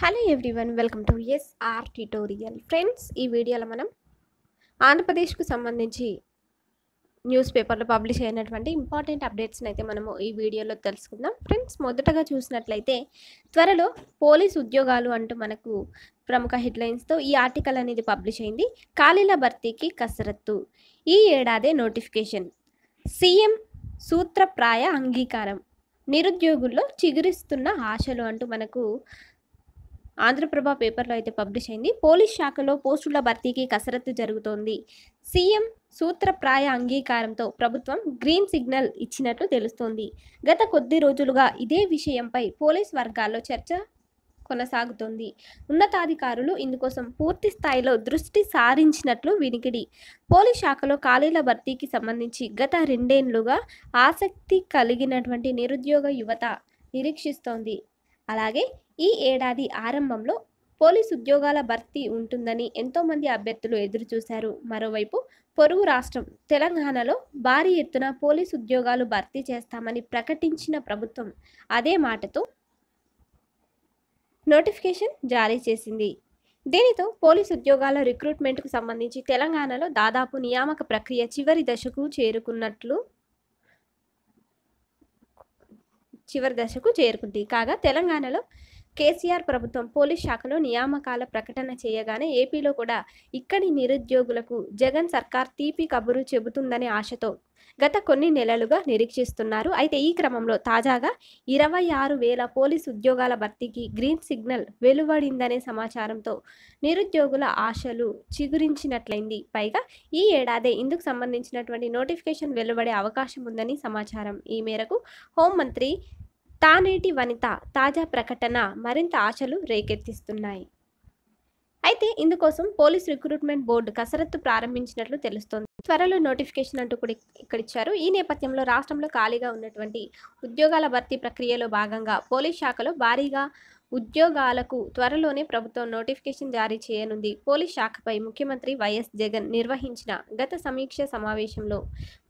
hello everyone welcome to S R tutorial friends ఈ వీడియోలో మనం ఆంధ్రప్రదేశ్కు సంబంధించి న్యూస్ పేపర్లో పబ్లిష్ అయినటువంటి ఇంపార్టెంట్ అప్డేట్స్ని అయితే మనము ఈ వీడియోలో తెలుసుకుందాం ఫ్రెండ్స్ మొదటగా చూసినట్లయితే త్వరలో పోలీస్ ఉద్యోగాలు అంటూ మనకు ప్రముఖ హెడ్లైన్స్తో ఈ ఆర్టికల్ అనేది పబ్లిష్ అయింది ఖాళీల భర్తీకి కసరత్తు ఈ ఏడాదే నోటిఫికేషన్ సీఎం సూత్రప్రాయ అంగీకారం నిరుద్యోగుల్లో చిగురిస్తున్న ఆశలు అంటూ మనకు ఆంధ్రప్రభ పేపర్లో అయితే పబ్లిష్ అయింది పోలీస్ శాఖలో పోస్టుల భర్తీకి కసరత్తు జరుగుతోంది సీఎం సూత్రప్రాయ అంగీకారంతో ప్రభుత్వం గ్రీన్ సిగ్నల్ ఇచ్చినట్లు తెలుస్తోంది గత కొద్ది రోజులుగా ఇదే విషయంపై పోలీస్ వర్గాల్లో చర్చ కొనసాగుతోంది ఉన్నతాధికారులు ఇందుకోసం పూర్తి స్థాయిలో దృష్టి సారించినట్లు వినికిడి పోలీస్ శాఖలో ఖాళీల భర్తీకి సంబంధించి గత రెండేళ్లుగా ఆసక్తి కలిగినటువంటి నిరుద్యోగ యువత నిరీక్షిస్తోంది అలాగే ఈ ఏడాది ఆరంభంలో పోలీసు ఉద్యోగాల భర్తీ ఉంటుందని ఎంతోమంది అభ్యర్థులు ఎదురు చూశారు మరోవైపు పొరుగు రాష్ట్రం తెలంగాణలో భారీ ఎత్తున పోలీసు ఉద్యోగాలు భర్తీ చేస్తామని ప్రకటించిన ప్రభుత్వం అదే మాటతో నోటిఫికేషన్ జారీ చేసింది దీనితో పోలీసు ఉద్యోగాల రిక్రూట్మెంట్కు సంబంధించి తెలంగాణలో దాదాపు నియామక ప్రక్రియ చివరి దశకు చేరుకున్నట్లు చివరి దశకు చేరుకుంది కాగా తెలంగాణలో కేసీఆర్ ప్రభుత్వం పోలీస్ శాఖలో నియామకాల ప్రకటన చేయగానే ఏపీలో కూడా ఇక్కడి నిరుద్యోగులకు జగన్ సర్కార్ తీపి కబురు చెబుతుందనే ఆశతో గత కొన్ని నెలలుగా నిరీక్షిస్తున్నారు అయితే ఈ క్రమంలో తాజాగా ఇరవై ఆరు వేల పోలీసు ఉద్యోగాల భర్తీకి గ్రీన్ సిగ్నల్ వెలువడిందనే సమాచారంతో నిరుద్యోగుల ఆశలు చిగురించినట్లయింది పైగా ఈ ఏడాదే ఇందుకు సంబంధించినటువంటి నోటిఫికేషన్ వెలువడే అవకాశం ఉందని సమాచారం ఈ మేరకు హోంమంత్రి తానేటి వనిత తాజా ప్రకటన మరింత ఆశలు రేకెత్తిస్తున్నాయి అయితే ఇందుకోసం పోలీస్ రిక్రూట్మెంట్ బోర్డు కసరత్తు ప్రారంభించినట్లు తెలుస్తోంది త్వరలో నోటిఫికేషన్ అంటూ కూడా ఇక్కడ ఇచ్చారు ఈ నేపథ్యంలో రాష్ట్రంలో ఖాళీగా ఉన్నటువంటి ఉద్యోగాల భర్తీ ప్రక్రియలో భాగంగా పోలీస్ శాఖలో భారీగా ఉద్యోగాలకు త్వరలోనే ప్రభుత్వం నోటిఫికేషన్ జారీ చేయనుంది పోలీస్ శాఖపై ముఖ్యమంత్రి వైఎస్ జగన్ నిర్వహించిన గత సమీక్ష సమావేశంలో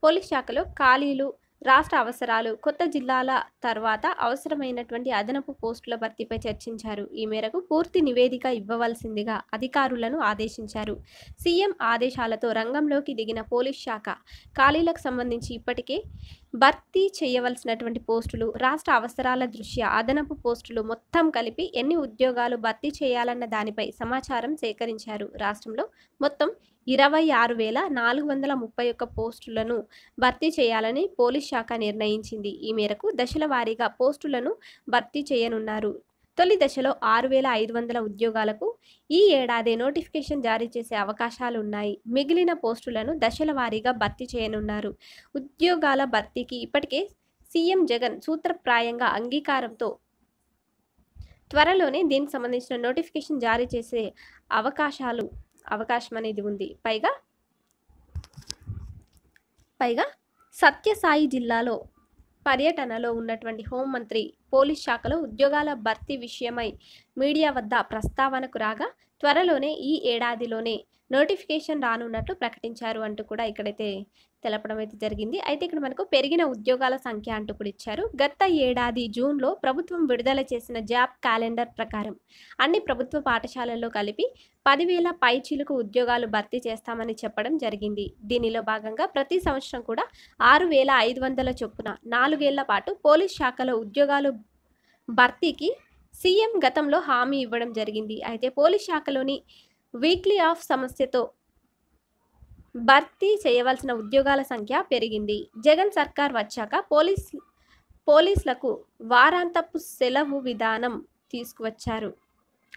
పోలీస్ శాఖలో ఖాళీలు రాష్ట్ర అవసరాలు కొత్త జిల్లాల తర్వాత అవసరమైనటువంటి అదనపు పోస్టుల భర్తీపై చర్చించారు ఈ మేరకు పూర్తి నివేదిక ఇవ్వవలసిందిగా అధికారులను ఆదేశించారు సీఎం ఆదేశాలతో రంగంలోకి దిగిన పోలీస్ శాఖ ఖాళీలకు సంబంధించి ఇప్పటికే భర్తీ చేయవలసినటువంటి పోస్టులు రాష్ట్ర అవసరాల దృష్ట్యా అదనపు పోస్టులు మొత్తం కలిపి ఎన్ని ఉద్యోగాలు భర్తీ చేయాలన్న దానిపై సమాచారం సేకరించారు రాష్ట్రంలో మొత్తం ఇరవై ఆరు వేల నాలుగు వందల ముప్పై ఒక్క పోస్టులను భర్తీ చేయాలని పోలీస్ శాఖ నిర్ణయించింది ఈ మేరకు దశల వారీగా పోస్టులను భర్తీ చేయనున్నారు తొలి దశలో ఆరు వేల ఐదు వందల ఉద్యోగాలకు ఈ ఏడాది నోటిఫికేషన్ జారీ చేసే అవకాశాలు ఉన్నాయి మిగిలిన పోస్టులను దశల వారీగా భర్తీ చేయనున్నారు ఉద్యోగాల భర్తీకి ఇప్పటికే సీఎం జగన్ సూత్రప్రాయంగా అంగీకారంతో త్వరలోనే దీనికి సంబంధించిన నోటిఫికేషన్ జారీ చేసే అవకాశాలు అవకాశం అనేది ఉంది పైగా పైగా సత్యసాయి జిల్లాలో పర్యటనలో ఉన్నటువంటి హోంమంత్రి పోలీస్ శాఖలో ఉద్యోగాల భర్తీ విషయమై మీడియా వద్ద ప్రస్తావనకు రాగా త్వరలోనే ఈ ఏడాదిలోనే నోటిఫికేషన్ రానున్నట్లు ప్రకటించారు అంటూ కూడా ఇక్కడైతే తెలపడం అయితే జరిగింది అయితే ఇక్కడ మనకు పెరిగిన ఉద్యోగాల సంఖ్య అంటూ కూడా ఇచ్చారు గత ఏడాది జూన్లో ప్రభుత్వం విడుదల చేసిన జాబ్ క్యాలెండర్ ప్రకారం అన్ని ప్రభుత్వ పాఠశాలల్లో కలిపి పదివేల పైచీలకు ఉద్యోగాలు భర్తీ చేస్తామని చెప్పడం జరిగింది దీనిలో భాగంగా ప్రతి సంవత్సరం కూడా ఆరు వేల ఐదు వందల చొప్పున నాలుగేళ్ల పాటు పోలీస్ శాఖలో ఉద్యోగాలు భర్తీకి సీఎం గతంలో హామీ ఇవ్వడం జరిగింది అయితే పోలీస్ శాఖలోని వీక్లీ ఆఫ్ సమస్యతో భర్తీ చేయవలసిన ఉద్యోగాల సంఖ్య పెరిగింది జగన్ సర్కార్ వచ్చాక పోలీస్ పోలీసులకు వారాంతపు సెలవు విధానం తీసుకువచ్చారు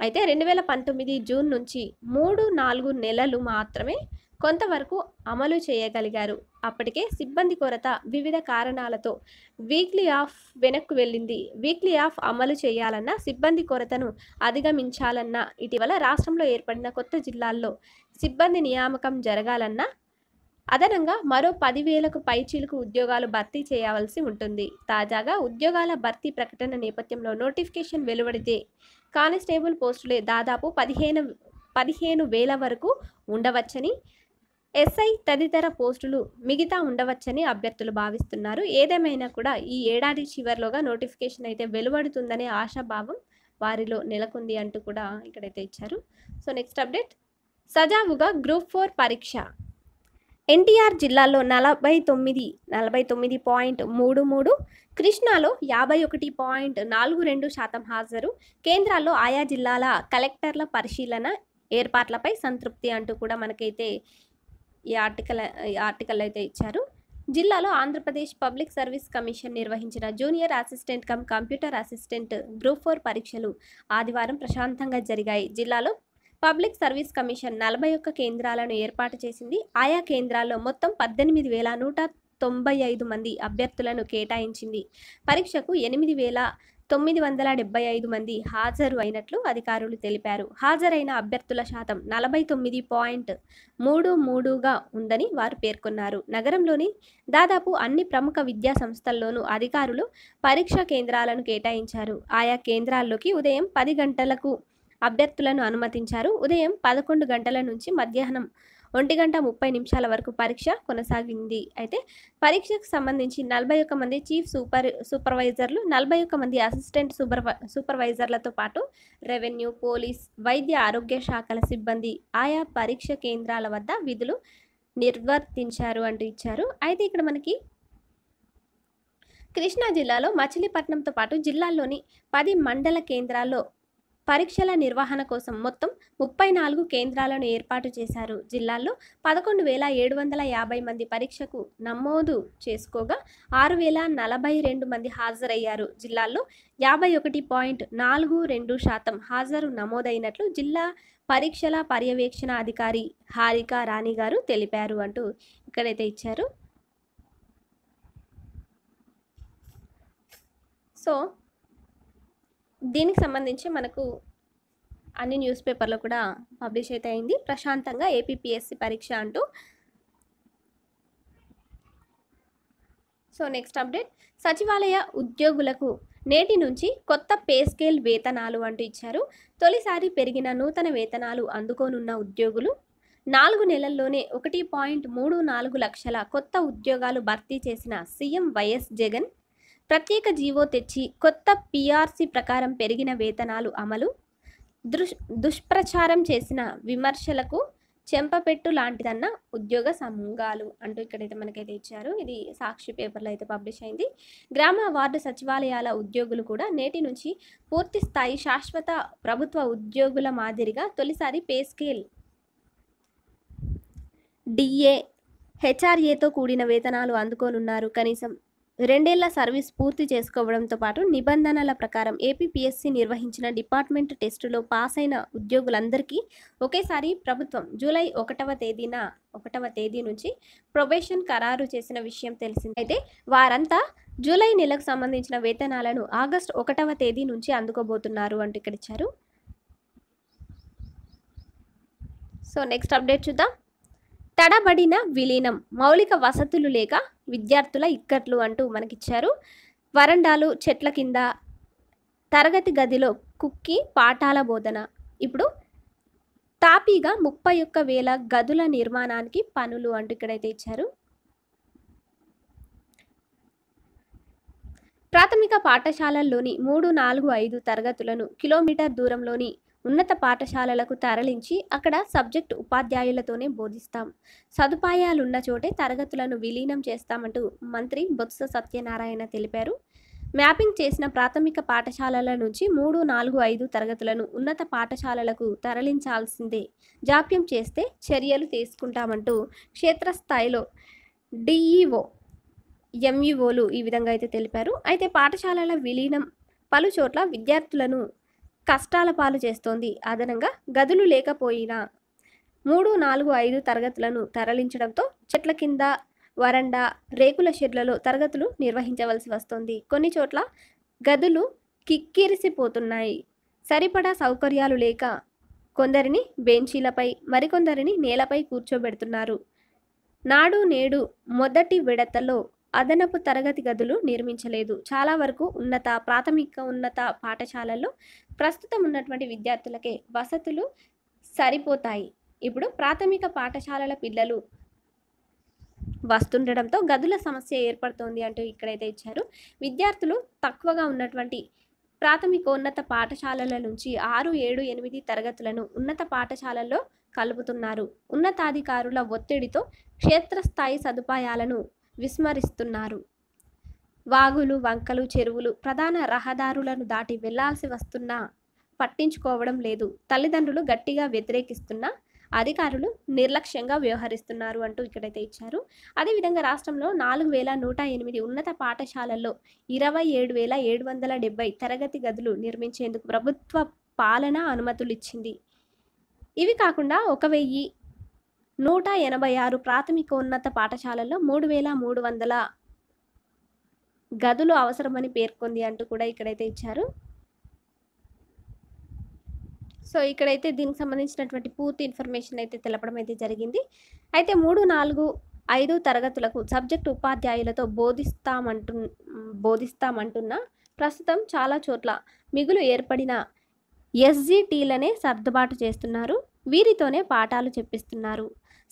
అయితే రెండు వేల పంతొమ్మిది జూన్ నుంచి మూడు నాలుగు నెలలు మాత్రమే కొంతవరకు అమలు చేయగలిగారు అప్పటికే సిబ్బంది కొరత వివిధ కారణాలతో వీక్లీ ఆఫ్ వెనక్కు వెళ్ళింది వీక్లీ ఆఫ్ అమలు చేయాలన్న సిబ్బంది కొరతను అధిగమించాలన్న ఇటీవల రాష్ట్రంలో ఏర్పడిన కొత్త జిల్లాల్లో సిబ్బంది నియామకం జరగాలన్న అదనంగా మరో పదివేలకు పైచీలకు ఉద్యోగాలు భర్తీ చేయవలసి ఉంటుంది తాజాగా ఉద్యోగాల భర్తీ ప్రకటన నేపథ్యంలో నోటిఫికేషన్ వెలువడితే కానిస్టేబుల్ పోస్టులే దాదాపు పదిహేను పదిహేను వేల వరకు ఉండవచ్చని ఎస్ఐ తదితర పోస్టులు మిగతా ఉండవచ్చని అభ్యర్థులు భావిస్తున్నారు ఏదేమైనా కూడా ఈ ఏడాది చివరిలోగా నోటిఫికేషన్ అయితే వెలువడుతుందనే ఆశాభావం వారిలో నెలకొంది అంటూ కూడా ఇక్కడైతే ఇచ్చారు సో నెక్స్ట్ అప్డేట్ సజావుగా గ్రూప్ ఫోర్ పరీక్ష ఎన్టీఆర్ జిల్లాలో నలభై తొమ్మిది నలభై తొమ్మిది పాయింట్ మూడు మూడు కృష్ణాలో యాభై ఒకటి పాయింట్ నాలుగు రెండు శాతం హాజరు కేంద్రాల్లో ఆయా జిల్లాల కలెక్టర్ల పరిశీలన ఏర్పాట్లపై సంతృప్తి అంటూ కూడా మనకైతే ఈ ఆర్టికల్ ఈ ఆర్టికల్ అయితే ఇచ్చారు జిల్లాలో ఆంధ్రప్రదేశ్ పబ్లిక్ సర్వీస్ కమిషన్ నిర్వహించిన junior assistant cum computer assistant group four పరీక్షలు ఆదివారం ప్రశాంతంగా జరిగాయి జిల్లాలో పబ్లిక్ సర్వీస్ కమిషన్ నలభై ఒక్క కేంద్రాలను ఏర్పాటు చేసింది ఆయా కేంద్రాల్లో మొత్తం పద్దెనిమిది వేల నూట తొంభై ఐదు మంది అభ్యర్థులను కేటాయించింది పరీక్షకు ఎనిమిది వేల తొమ్మిది వందల డెబ్బై ఐదు మంది హాజరు అయినట్లు అధికారులు తెలిపారు హాజరైన అభ్యర్థుల శాతం నలభై తొమ్మిది పాయింట్ మూడు మూడుగా ఉందని వారు పేర్కొన్నారు నగరంలోని దాదాపు అన్ని ప్రముఖ విద్యా సంస్థల్లోనూ అధికారులు పరీక్షా కేంద్రాలను కేటాయించారు ఆయా కేంద్రాల్లోకి ఉదయం పది గంటలకు అభ్యర్థులను అనుమతించారు ఉదయం పదకొండు గంటల నుంచి మధ్యాహ్నం ఒంటి గంట ముప్పై నిమిషాల వరకు పరీక్ష కొనసాగింది అయితే పరీక్షకు సంబంధించి నలభై ఒక్క మంది చీఫ్ సూపర్ సూపర్వైజర్లు నలభై ఒక్క మంది అసిస్టెంట్ సూపర్ సూపర్వైజర్లతో పాటు రెవెన్యూ పోలీస్ వైద్య ఆరోగ్య శాఖల సిబ్బంది ఆయా పరీక్ష కేంద్రాల వద్ద విధులు నిర్వర్తించారు అంటూ ఇచ్చారు అయితే ఇక్కడ మనకి కృష్ణా జిల్లాలో మచిలీపట్నంతో పాటు జిల్లాలోని పది మండల కేంద్రాల్లో పరీక్షల నిర్వహణ కోసం మొత్తం ముప్పై నాలుగు కేంద్రాలను ఏర్పాటు చేశారు జిల్లాల్లో పదకొండు వేల ఏడు వందల యాభై మంది పరీక్షకు నమోదు చేసుకోగా ఆరు వేల నలభై రెండు మంది హాజరయ్యారు జిల్లాల్లో యాభై ఒకటి పాయింట్ నాలుగు రెండు శాతం హాజరు నమోదైనట్లు జిల్లా పరీక్షల పర్యవేక్షణ అధికారి హారిక రాణి గారు తెలిపారు అంటూ ఇక్కడైతే ఇచ్చారు సో దీనికి సంబంధించి మనకు అన్ని న్యూస్ పేపర్లో కూడా పబ్లిష్ అయితే అయింది ప్రశాంతంగా ఏపీపీఎస్సి పరీక్ష అంటూ సో నెక్స్ట్ అప్డేట్ సచివాలయ ఉద్యోగులకు నేటి నుంచి కొత్త పే స్కేల్ వేతనాలు అంటూ ఇచ్చారు తొలిసారి పెరిగిన నూతన వేతనాలు అందుకోనున్న ఉద్యోగులు నాలుగు నెలల్లోనే ఒకటి పాయింట్ మూడు నాలుగు లక్షల కొత్త ఉద్యోగాలు భర్తీ చేసిన సీఎం వైఎస్ జగన్ ప్రత్యేక జీవో తెచ్చి కొత్త పిఆర్సి ప్రకారం పెరిగిన వేతనాలు అమలు దృష్ దుష్ప్రచారం చేసిన విమర్శలకు చెంపపెట్టు లాంటిదన్న ఉద్యోగ సంఘాలు అంటూ ఇక్కడైతే మనకైతే ఇచ్చారు ఇది సాక్షి పేపర్లో అయితే పబ్లిష్ అయింది గ్రామ వార్డు సచివాలయాల ఉద్యోగులు కూడా నేటి నుంచి పూర్తి స్థాయి శాశ్వత ప్రభుత్వ ఉద్యోగుల మాదిరిగా తొలిసారి పే స్కేల్ డిఏ హెచ్ఆర్ఏతో కూడిన వేతనాలు అందుకోనున్నారు కనీసం రెండేళ్ల సర్వీస్ పూర్తి చేసుకోవడంతో పాటు నిబంధనల ప్రకారం ఏపీపీఎస్సీ నిర్వహించిన డిపార్ట్మెంట్ టెస్టులో పాస్ అయిన ఉద్యోగులందరికీ ఒకేసారి ప్రభుత్వం జూలై ఒకటవ తేదీన ఒకటవ తేదీ నుంచి ప్రొబేషన్ ఖరారు చేసిన విషయం తెలిసింది అయితే వారంతా జూలై నెలకు సంబంధించిన వేతనాలను ఆగస్టు ఒకటవ తేదీ నుంచి అందుకోబోతున్నారు అంటూ ఇక్కడ ఇచ్చారు సో నెక్స్ట్ అప్డేట్ చూద్దాం తడబడిన విలీనం మౌలిక వసతులు లేక విద్యార్థుల ఇక్కట్లు అంటూ మనకిచ్చారు వరండాలు చెట్ల కింద తరగతి గదిలో కుక్కి పాఠాల బోధన ఇప్పుడు తాపీగా ముప్పై ఒక్క వేల గదుల నిర్మాణానికి పనులు అంటూ ఇక్కడైతే ఇచ్చారు ప్రాథమిక పాఠశాలల్లోని మూడు నాలుగు ఐదు తరగతులను కిలోమీటర్ దూరంలోని ఉన్నత పాఠశాలలకు తరలించి అక్కడ సబ్జెక్ట్ ఉపాధ్యాయులతోనే బోధిస్తాం సదుపాయాలున్న చోటే తరగతులను విలీనం చేస్తామంటూ మంత్రి బొత్స సత్యనారాయణ తెలిపారు మ్యాపింగ్ చేసిన ప్రాథమిక పాఠశాలల నుంచి మూడు నాలుగు ఐదు తరగతులను ఉన్నత పాఠశాలలకు తరలించాల్సిందే జాప్యం చేస్తే చర్యలు తీసుకుంటామంటూ క్షేత్రస్థాయిలో డిఈఓ ఎంఈఓలు ఈ విధంగా అయితే తెలిపారు అయితే పాఠశాలల విలీనం పలు చోట్ల విద్యార్థులను కష్టాల పాలు చేస్తోంది అదనంగా గదులు లేకపోయినా మూడు నాలుగు ఐదు తరగతులను తరలించడంతో చెట్ల కింద వరండా రేకుల షెడ్లలో తరగతులు నిర్వహించవలసి వస్తోంది కొన్ని చోట్ల గదులు కిక్కిరిసిపోతున్నాయి సరిపడా సౌకర్యాలు లేక కొందరిని బెంచీలపై మరికొందరిని నేలపై కూర్చోబెడుతున్నారు నాడు నేడు మొదటి విడతలో అదనపు తరగతి గదులు నిర్మించలేదు చాలా వరకు ఉన్నత ప్రాథమిక ఉన్నత పాఠశాలల్లో ప్రస్తుతం ఉన్నటువంటి విద్యార్థులకే వసతులు సరిపోతాయి ఇప్పుడు ప్రాథమిక పాఠశాలల పిల్లలు వస్తుండడంతో గదుల సమస్య ఏర్పడుతోంది అంటూ ఇక్కడైతే ఇచ్చారు విద్యార్థులు తక్కువగా ఉన్నటువంటి ప్రాథమికోన్నత పాఠశాలల నుంచి ఆరు ఏడు ఎనిమిది తరగతులను ఉన్నత పాఠశాలల్లో కలుపుతున్నారు ఉన్నతాధికారుల ఒత్తిడితో క్షేత్రస్థాయి సదుపాయాలను విస్మరిస్తున్నారు వాగులు వంకలు చెరువులు ప్రధాన రహదారులను దాటి వెళ్లాల్సి వస్తున్నా పట్టించుకోవడం లేదు తల్లిదండ్రులు గట్టిగా వ్యతిరేకిస్తున్నా అధికారులు నిర్లక్ష్యంగా వ్యవహరిస్తున్నారు అంటూ ఇక్కడైతే ఇచ్చారు అదేవిధంగా రాష్ట్రంలో నాలుగు వేల నూట ఎనిమిది ఉన్నత పాఠశాలల్లో ఇరవై ఏడు వేల ఏడు వందల డెబ్బై తరగతి గదులు నిర్మించేందుకు ప్రభుత్వ పాలన అనుమతులు ఇచ్చింది ఇవి కాకుండా ఒక వెయ్యి నూట ఎనభై ఆరు ప్రాథమిక ఉన్నత పాఠశాలల్లో మూడు వేల మూడు వందల గదులు అవసరమని పేర్కొంది అంటూ కూడా ఇక్కడైతే ఇచ్చారు సో ఇక్కడైతే దీనికి సంబంధించినటువంటి పూర్తి ఇన్ఫర్మేషన్ అయితే తెలపడం అయితే జరిగింది అయితే మూడు నాలుగు ఐదు తరగతులకు సబ్జెక్టు ఉపాధ్యాయులతో బోధిస్తామంటు బోధిస్తామంటున్న ప్రస్తుతం చాలా చోట్ల మిగులు ఏర్పడిన ఎస్జిటీలనే సర్దుబాటు చేస్తున్నారు వీరితోనే పాఠాలు చెప్పిస్తున్నారు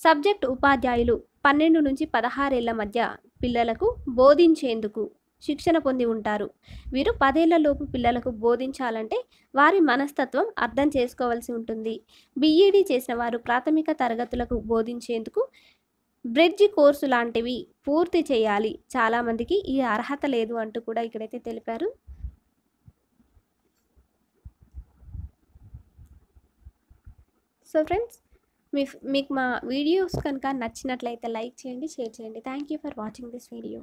సబ్జెక్ట్ ఉపాధ్యాయులు పన్నెండు నుంచి పదహారేళ్ల మధ్య పిల్లలకు బోధించేందుకు శిక్షణ పొంది ఉంటారు వీరు పదేళ్లలోపు పిల్లలకు బోధించాలంటే వారి మనస్తత్వం అర్థం చేసుకోవాల్సి ఉంటుంది బీఈడీ చేసిన వారు ప్రాథమిక తరగతులకు బోధించేందుకు బ్రిడ్జ్ కోర్సు లాంటివి పూర్తి చేయాలి చాలామందికి ఈ అర్హత లేదు అంటూ కూడా ఇక్కడైతే తెలిపారు సో ఫ్రెండ్స్ మీకు మా వీడియోస్ కనుక నచ్చినట్లయితే లైక్ చేయండి షేర్ చేయండి thank you for watching this video